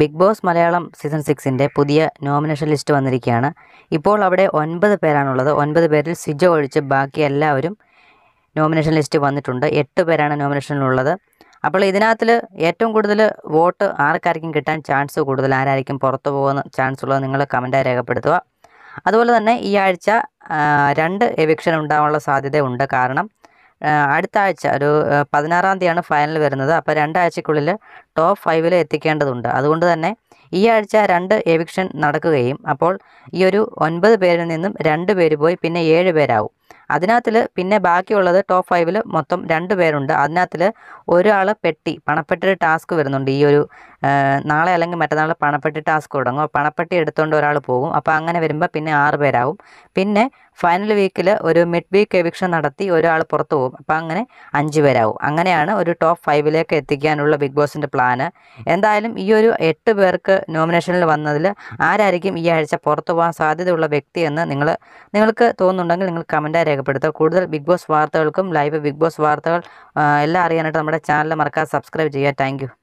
big Boss Malayalam season സിക്സിൻ്റെ പുതിയ nomination list വന്നിരിക്കുകയാണ് ഇപ്പോൾ അവിടെ ഒൻപത് പേരാണുള്ളത് ഒൻപത് പേരിൽ സിജോ ഒഴിച്ച് ബാക്കി എല്ലാവരും നോമിനേഷൻ ലിസ്റ്റ് വന്നിട്ടുണ്ട് എട്ട് പേരാണ് നോമിനേഷനിലുള്ളത് അപ്പോൾ ഇതിനകത്തിൽ ഏറ്റവും കൂടുതൽ വോട്ട് ആർക്കാർക്കും കിട്ടാൻ ചാൻസ് കൂടുതൽ ആരായിരിക്കും പുറത്തു പോകുന്ന ചാൻസ് ഉള്ളത് നിങ്ങൾ കമൻറ്റായി രേഖപ്പെടുത്തുക അതുപോലെ തന്നെ ഈ ആഴ്ച രണ്ട് എവിക്ഷൻ ഉണ്ടാകാനുള്ള സാധ്യതയുണ്ട് കാരണം അടുത്ത ആഴ്ച ഒരു പതിനാറാം തീയതിയാണ് ഫൈനൽ വരുന്നത് അപ്പോൾ രണ്ടാഴ്ചക്കുള്ളിൽ ടോപ്പ് ഫൈവിൽ എത്തിക്കേണ്ടതുണ്ട് അതുകൊണ്ട് തന്നെ ഈ ആഴ്ച രണ്ട് എവിക്ഷൻ നടക്കുകയും അപ്പോൾ ഈ ഒരു ഒൻപത് പേരിൽ നിന്നും രണ്ട് പേര് പോയി പിന്നെ ഏഴ് പേരാവും അതിനകത്തിൽ പിന്നെ ബാക്കിയുള്ളത് ടോപ്പ് ഫൈവിൽ മൊത്തം രണ്ട് പേരുണ്ട് അതിനകത്തിൽ ഒരാൾ പെട്ടി പണപ്പെട്ടിയുടെ ടാസ്ക് വരുന്നുണ്ട് ഈ ഒരു നാളെ അല്ലെങ്കിൽ മറ്റന്നാൾ പണപ്പെട്ടി ടാസ്ക് തുടങ്ങും പണപ്പെട്ടി എടുത്തുകൊണ്ട് ഒരാൾ പോകും അപ്പോൾ അങ്ങനെ വരുമ്പോൾ പിന്നെ ആറ് പേരാവും പിന്നെ ഫൈനൽ വീക്കിൽ ഒരു മിഡ് വീക്ക് എവിക്ഷൻ നടത്തി ഒരാൾ പുറത്തു പോകും അപ്പോൾ അങ്ങനെ അഞ്ച് പേരാവും അങ്ങനെയാണ് ഒരു ടോപ്പ് ഫൈവിലേക്ക് എത്തിക്കാനുള്ള ബിഗ് ബോസിൻ്റെ പ്ലാന് എന്തായാലും ഈ ഒരു എട്ട് പേർക്ക് നോമിനേഷനിൽ വന്നതിൽ ആരായിരിക്കും ഈ ആഴ്ച പുറത്തു പോകാൻ സാധ്യതയുള്ള വ്യക്തിയെന്ന് നിങ്ങൾ നിങ്ങൾക്ക് തോന്നുന്നുണ്ടെങ്കിൽ നിങ്ങൾ കമൻ്റ് കമൻറ്റായി രേഖപ്പെടുത്തുക കൂടുതൽ ബിഗ് ബോസ് വാർത്തകൾക്കും ലൈവ് ബിഗ് ബോസ് വാർത്തകൾ എല്ലാം അറിയാനായിട്ട് നമ്മുടെ ചാനൽ മറക്കാതെ സബ്സ്ക്രൈബ് ചെയ്യുക താങ്ക്